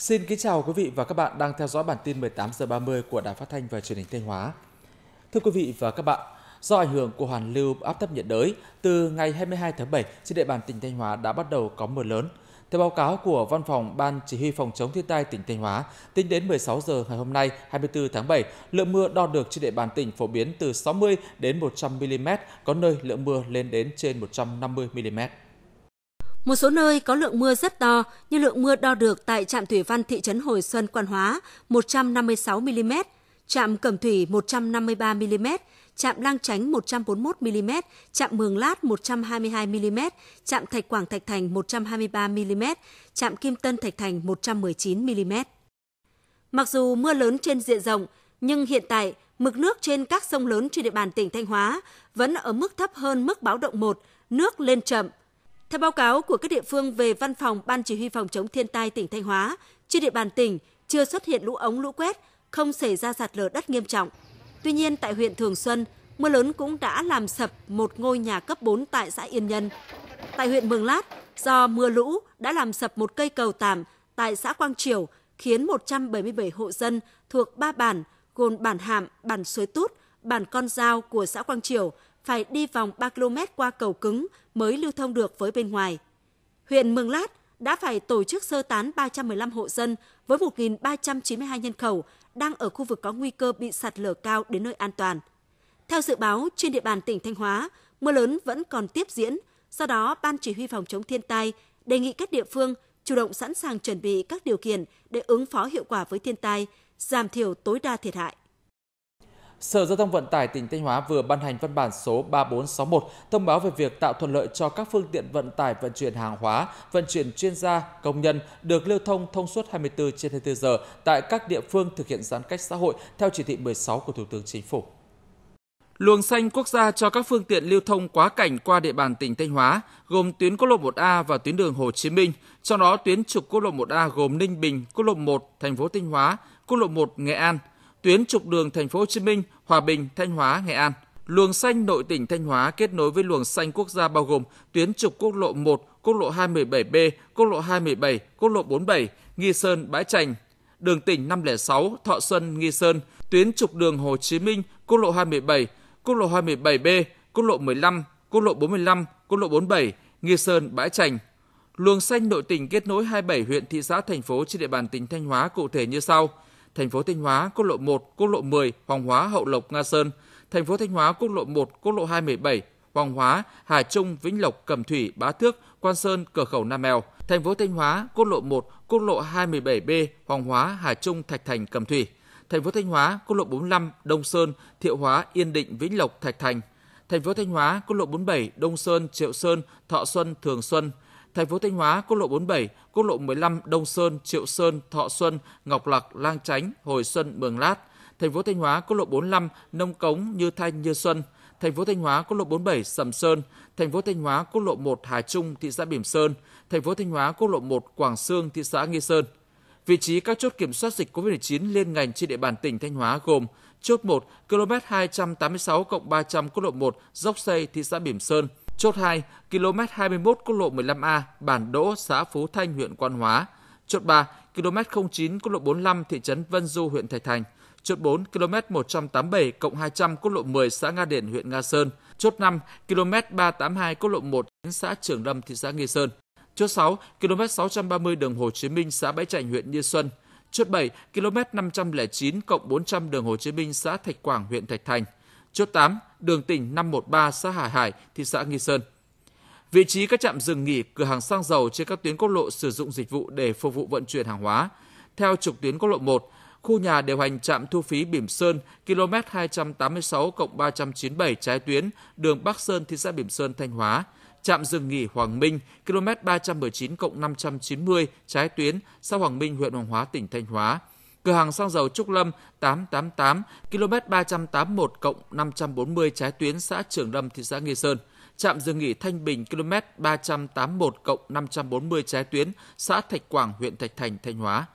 Xin kính chào quý vị và các bạn đang theo dõi bản tin 18 giờ 30 của Đài Phát thanh và Truyền hình Thanh Hóa. Thưa quý vị và các bạn, do ảnh hưởng của hoàn lưu áp thấp nhiệt đới, từ ngày 22 tháng 7 trên địa bàn tỉnh Thanh Hóa đã bắt đầu có mưa lớn. Theo báo cáo của Văn phòng Ban Chỉ huy Phòng chống thiên tai tỉnh Thanh Hóa, tính đến 16 giờ ngày hôm nay 24 tháng 7, lượng mưa đo được trên địa bàn tỉnh phổ biến từ 60 đến 100 mm, có nơi lượng mưa lên đến trên 150 mm. Một số nơi có lượng mưa rất to như lượng mưa đo được tại trạm thủy văn thị trấn Hồi Xuân Quan Hóa 156 mm, trạm Cẩm Thủy 153 mm, trạm Lang Chánh 141 mm, trạm Mường Lát 122 mm, trạm Thạch Quảng Thạch Thành 123 mm, trạm Kim Tân Thạch Thành 119 mm. Mặc dù mưa lớn trên diện rộng, nhưng hiện tại mực nước trên các sông lớn trên địa bàn tỉnh Thanh Hóa vẫn ở mức thấp hơn mức báo động 1, nước lên chậm, theo báo cáo của các địa phương về Văn phòng Ban Chỉ huy phòng chống thiên tai tỉnh Thanh Hóa, trên địa bàn tỉnh chưa xuất hiện lũ ống lũ quét, không xảy ra sạt lở đất nghiêm trọng. Tuy nhiên tại huyện Thường Xuân, mưa lớn cũng đã làm sập một ngôi nhà cấp 4 tại xã Yên Nhân. Tại huyện Mường Lát, do mưa lũ đã làm sập một cây cầu tạm tại xã Quang Triều, khiến 177 hộ dân thuộc ba bản gồm bản Hạm, bản Suối Tút, bản Con Dao của xã Quang Triều phải đi vòng 3 km qua cầu cứng mới lưu thông được với bên ngoài. Huyện Mường Lát đã phải tổ chức sơ tán 315 hộ dân với 1.392 nhân khẩu đang ở khu vực có nguy cơ bị sạt lở cao đến nơi an toàn. Theo dự báo, trên địa bàn tỉnh Thanh Hóa, mưa lớn vẫn còn tiếp diễn, do đó Ban Chỉ huy Phòng chống thiên tai đề nghị các địa phương chủ động sẵn sàng chuẩn bị các điều kiện để ứng phó hiệu quả với thiên tai, giảm thiểu tối đa thiệt hại. Sở Giao thông Vận tải tỉnh Thanh Hóa vừa ban hành văn bản số 3461 thông báo về việc tạo thuận lợi cho các phương tiện vận tải vận chuyển hàng hóa, vận chuyển chuyên gia, công nhân được lưu thông thông suốt 24 trên 24 giờ tại các địa phương thực hiện giãn cách xã hội theo chỉ thị 16 của Thủ tướng Chính phủ. Luồng xanh quốc gia cho các phương tiện lưu thông quá cảnh qua địa bàn tỉnh Thanh Hóa, gồm tuyến quốc lộ 1A và tuyến đường Hồ Chí Minh, trong đó tuyến trục quốc lộ 1A gồm Ninh Bình, quốc lộ 1 thành phố Thanh Hóa, quốc lộ 1 Nghệ An – tuyến trục đường thành phố Hồ Chí Minh, Hòa Bình, Thanh Hóa, Nghệ An. Luồng xanh nội tỉnh Thanh Hóa kết nối với luồng xanh quốc gia bao gồm tuyến trục quốc lộ 1, quốc lộ 217B, quốc lộ 217, quốc lộ 47, Nghi Sơn, Bãi Trành, đường tỉnh 506, Thọ Xuân, Nghi Sơn, tuyến trục đường Hồ Chí Minh, quốc lộ 217, quốc lộ 217B, quốc lộ 15, quốc lộ 45, quốc lộ 47, Nghi Sơn, Bãi Trành. Luồng xanh nội tỉnh kết nối 27 huyện thị xã thành phố trên địa bàn tỉnh Thanh Hóa cụ thể như sau – thành phố Thanh Hóa, quốc lộ 1, quốc lộ 10, Hoàng Hóa, Hậu Lộc, Nga Sơn, thành phố Thanh Hóa, quốc lộ 1, quốc lộ 217, Hoàng Hóa, Hà Trung, Vĩnh Lộc, Cẩm Thủy, Bá Thước, Quan Sơn, cửa khẩu Nam Mèo, thành phố Thanh Hóa, quốc lộ 1, quốc lộ 217B, Hoàng Hóa, Hà Trung, Thạch Thành, Cẩm Thủy, thành phố Thanh Hóa, quốc lộ 45, Đông Sơn, Thiệu Hóa, Yên Định, Vĩnh Lộc, Thạch Thành, thành phố Thanh Hóa, quốc lộ 47, Đông Sơn, Triệu Sơn, Thọ Xuân, Thường Xuân, thành phố Thanh Hóa, quốc lộ 47, quốc lộ 15 Đông Sơn, Triệu Sơn, Thọ Xuân, Ngọc Lặc, Lang Chánh, Hồi Xuân, Mường Lát, thành phố Thanh Hóa, quốc lộ 45 Nông Cống, Như Thanh, Như Xuân, thành phố Thanh Hóa quốc lộ 47 Sầm Sơn, thành phố Thanh Hóa quốc lộ 1 Hà Trung thị xã Bỉm Sơn, thành phố Thanh Hóa quốc lộ 1 Quảng Sương thị xã Nghi Sơn. Vị trí các chốt kiểm soát dịch COVID-19 liên ngành trên địa bàn tỉnh Thanh Hóa gồm chốt 1 km 286 300 quốc lộ 1 Dốc Xây thị xã Bỉm Sơn, Chốt 2, km 21 quốc lộ 15A, bản Đỗ, xã Phú Thanh, huyện Quan Hóa. Chốt 3, km 09 quốc lộ 45, thị trấn Vân Du, huyện Thạch Thành. Chốt 4, km 187 cộng 200 quốc lộ 10, xã Nga Điển, huyện Nga Sơn. Chốt 5, km 382 quốc lộ 1, xã Trường Lâm, thị xã Nghi Sơn. Chốt 6, km 630 đường Hồ Chí Minh, xã Bãi Trành, huyện Như Xuân. Chốt 7, km 509 cộng 400 đường Hồ Chí Minh, xã Thạch Quảng, huyện Thạch Thành chốt 8, đường tỉnh 513 xã Hải Hải, thị xã Nghi Sơn. Vị trí các trạm dừng nghỉ, cửa hàng xăng dầu trên các tuyến quốc lộ sử dụng dịch vụ để phục vụ vận chuyển hàng hóa. Theo trục tuyến quốc lộ 1, khu nhà điều hành trạm thu phí Bỉm Sơn, km 286 397 trái tuyến, đường Bắc Sơn, thị xã Bỉm Sơn, Thanh Hóa. Trạm dừng nghỉ Hoàng Minh, km 319 590 trái tuyến, xã Hoàng Minh, huyện Hoàng Hóa, tỉnh Thanh Hóa cửa hàng xăng dầu Trúc Lâm 888 km 381 cộng 540 trái tuyến xã Trường Lâm thị xã Nghi Sơn, trạm dừng nghỉ Thanh Bình km 381 cộng 540 trái tuyến xã Thạch Quảng huyện Thạch Thành Thanh Hóa.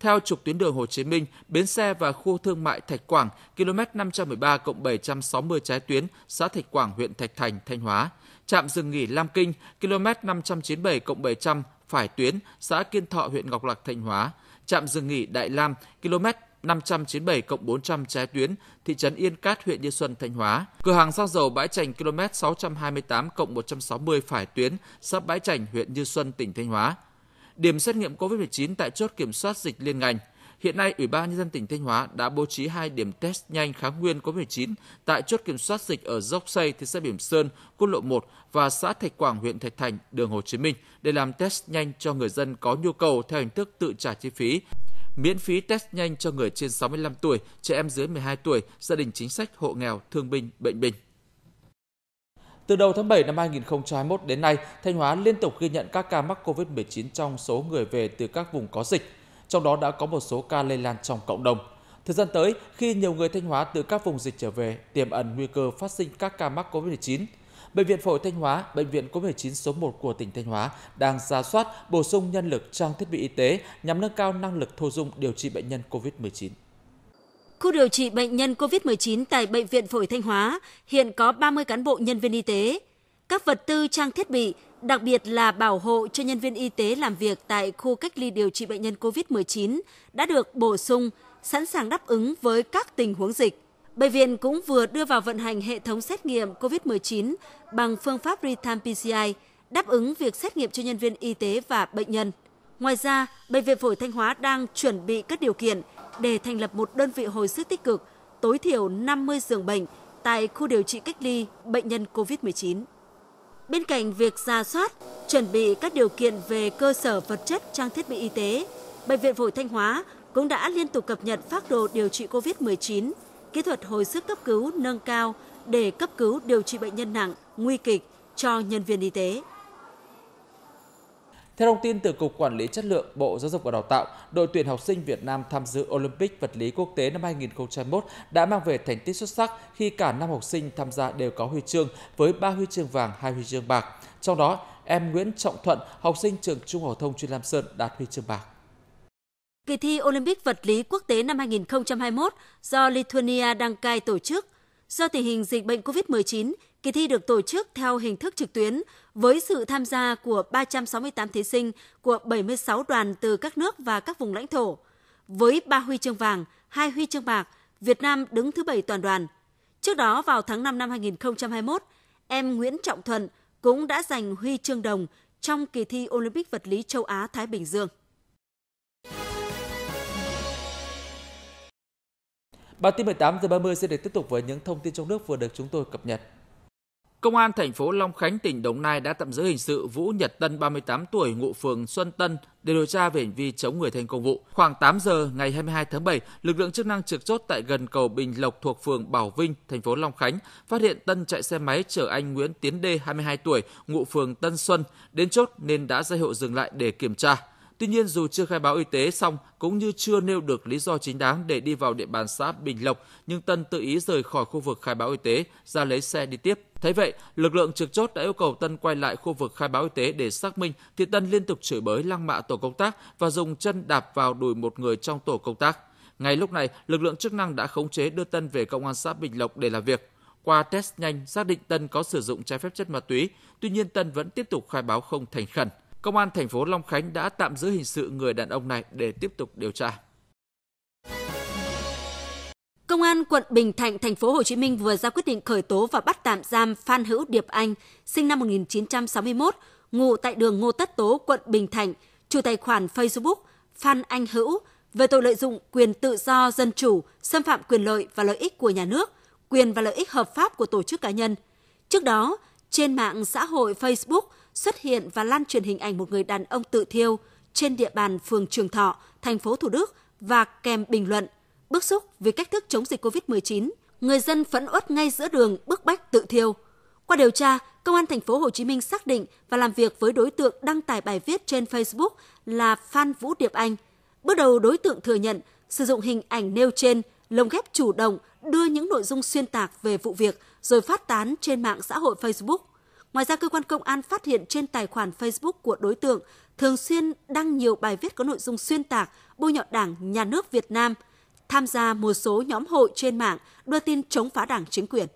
Theo trục tuyến đường Hồ Chí Minh, bến xe và khu thương mại Thạch Quảng km 513 cộng 760 trái tuyến xã Thạch Quảng huyện Thạch Thành Thanh Hóa, trạm dừng nghỉ Lam Kinh km 597 cộng 700 phải tuyến xã Kiên Thọ huyện Ngọc Lặc Thanh Hóa, trạm dừng nghỉ Đại Lam, km 597 cộng 400 trái tuyến, thị trấn Yên Cát, huyện Như Xuân, Thanh Hóa. Cửa hàng xăng dầu Bãi Chành km 628 cộng 160 phải tuyến, xã Bãi Chành huyện Như Xuân, tỉnh Thanh Hóa. Điểm xét nghiệm COVID-19 tại chốt kiểm soát dịch liên ngành – Hiện nay, Ủy ban nhân dân tỉnh Thanh Hóa đã bố trí hai điểm test nhanh kháng nguyên COVID-19 tại chốt kiểm soát dịch ở Dốc Xây, thị xã Biểm Sơn, quốc lộ 1 và xã Thạch Quảng, huyện Thạch Thành, đường Hồ Chí Minh để làm test nhanh cho người dân có nhu cầu theo hình thức tự trả chi phí miễn phí test nhanh cho người trên 65 tuổi, trẻ em dưới 12 tuổi, gia đình chính sách, hộ nghèo, thương binh, bệnh binh. Từ đầu tháng 7 năm 2021 đến nay, Thanh Hóa liên tục ghi nhận các ca mắc COVID-19 trong số người về từ các vùng có dịch trong đó đã có một số ca lây lan trong cộng đồng. Thời gian tới, khi nhiều người Thanh Hóa từ các vùng dịch trở về, tiềm ẩn nguy cơ phát sinh các ca mắc COVID-19. Bệnh viện Phổi Thanh Hóa, bệnh viện COVID-19 số 1 của tỉnh Thanh Hóa đang ra soát, bổ sung nhân lực trang thiết bị y tế nhằm nâng cao năng lực thu dung điều trị bệnh nhân COVID-19. Khu điều trị bệnh nhân COVID-19 tại Bệnh viện Phổi Thanh Hóa hiện có 30 cán bộ nhân viên y tế. Các vật tư trang thiết bị đặc biệt là bảo hộ cho nhân viên y tế làm việc tại khu cách ly điều trị bệnh nhân COVID-19 đã được bổ sung, sẵn sàng đáp ứng với các tình huống dịch. Bệnh viện cũng vừa đưa vào vận hành hệ thống xét nghiệm COVID-19 bằng phương pháp real-time PCI, đáp ứng việc xét nghiệm cho nhân viên y tế và bệnh nhân. Ngoài ra, Bệnh viện Phổi Thanh Hóa đang chuẩn bị các điều kiện để thành lập một đơn vị hồi sức tích cực tối thiểu 50 giường bệnh tại khu điều trị cách ly bệnh nhân COVID-19. Bên cạnh việc ra soát, chuẩn bị các điều kiện về cơ sở vật chất trang thiết bị y tế, Bệnh viện Phổi Thanh Hóa cũng đã liên tục cập nhật phác đồ điều trị COVID-19, kỹ thuật hồi sức cấp cứu nâng cao để cấp cứu điều trị bệnh nhân nặng, nguy kịch cho nhân viên y tế. Theo thông tin từ Cục Quản lý Chất lượng Bộ Giáo dục và Đào tạo, đội tuyển học sinh Việt Nam tham dự Olympic vật lý quốc tế năm 2021 đã mang về thành tích xuất sắc khi cả năm học sinh tham gia đều có huy chương với 3 huy chương vàng, 2 huy chương bạc. Trong đó, em Nguyễn Trọng Thuận, học sinh trường Trung học thông chuyên Lam Sơn đạt huy chương bạc. Kỳ thi Olympic vật lý quốc tế năm 2021 do Lithuania đăng cai tổ chức. Do tình hình dịch bệnh COVID-19 Kỳ thi được tổ chức theo hình thức trực tuyến với sự tham gia của 368 thí sinh của 76 đoàn từ các nước và các vùng lãnh thổ. Với 3 huy chương vàng, 2 huy chương bạc, Việt Nam đứng thứ 7 toàn đoàn. Trước đó vào tháng 5 năm 2021, em Nguyễn Trọng Thuận cũng đã giành huy chương đồng trong kỳ thi Olympic vật lý châu Á Thái Bình Dương. Bản tin 18 giờ 30 sẽ được tiếp tục với những thông tin trong nước vừa được chúng tôi cập nhật. Công an thành phố Long Khánh, tỉnh Đồng Nai đã tạm giữ hình sự Vũ Nhật Tân, 38 tuổi, ngụ phường Xuân Tân để điều tra về hành vi chống người thành công vụ. Khoảng 8 giờ ngày 22 tháng 7, lực lượng chức năng trực chốt tại gần cầu Bình Lộc thuộc phường Bảo Vinh, thành phố Long Khánh, phát hiện Tân chạy xe máy chở anh Nguyễn Tiến Đê, 22 tuổi, ngụ phường Tân Xuân, đến chốt nên đã ra hiệu dừng lại để kiểm tra. Tuy nhiên dù chưa khai báo y tế xong cũng như chưa nêu được lý do chính đáng để đi vào địa bàn xã Bình Lộc, nhưng Tân tự ý rời khỏi khu vực khai báo y tế ra lấy xe đi tiếp. Thấy vậy, lực lượng trực chốt đã yêu cầu Tân quay lại khu vực khai báo y tế để xác minh thì Tân liên tục chửi bới lăng mạ tổ công tác và dùng chân đạp vào đùi một người trong tổ công tác. Ngay lúc này, lực lượng chức năng đã khống chế đưa Tân về công an xã Bình Lộc để làm việc. Qua test nhanh, xác định Tân có sử dụng trái phép chất ma túy, tuy nhiên Tân vẫn tiếp tục khai báo không thành khẩn. Công an thành phố Long Khánh đã tạm giữ hình sự người đàn ông này để tiếp tục điều tra. Công an quận Bình Thạnh, thành phố Hồ Chí Minh vừa ra quyết định khởi tố và bắt tạm giam Phan Hữu Điệp Anh, sinh năm 1961, ngụ tại đường Ngô Tất Tố, quận Bình Thạnh, chủ tài khoản Facebook Phan Anh Hữu về tội lợi dụng quyền tự do dân chủ, xâm phạm quyền lợi và lợi ích của nhà nước, quyền và lợi ích hợp pháp của tổ chức cá nhân. Trước đó, trên mạng xã hội Facebook, xuất hiện và lan truyền hình ảnh một người đàn ông tự thiêu trên địa bàn phường Trường Thọ, thành phố Thủ Đức và kèm bình luận bức xúc vì cách thức chống dịch COVID-19, người dân phẫn uất ngay giữa đường bức bách tự thiêu. Qua điều tra, Công an thành phố Hồ Chí Minh xác định và làm việc với đối tượng đăng tải bài viết trên Facebook là Phan Vũ Điệp Anh. Bước đầu đối tượng thừa nhận sử dụng hình ảnh nêu trên, lồng ghép chủ động đưa những nội dung xuyên tạc về vụ việc rồi phát tán trên mạng xã hội Facebook. Ngoài ra, cơ quan công an phát hiện trên tài khoản Facebook của đối tượng thường xuyên đăng nhiều bài viết có nội dung xuyên tạc, bôi nhọ Đảng, Nhà nước Việt Nam, tham gia một số nhóm hội trên mạng đưa tin chống phá Đảng chính quyền.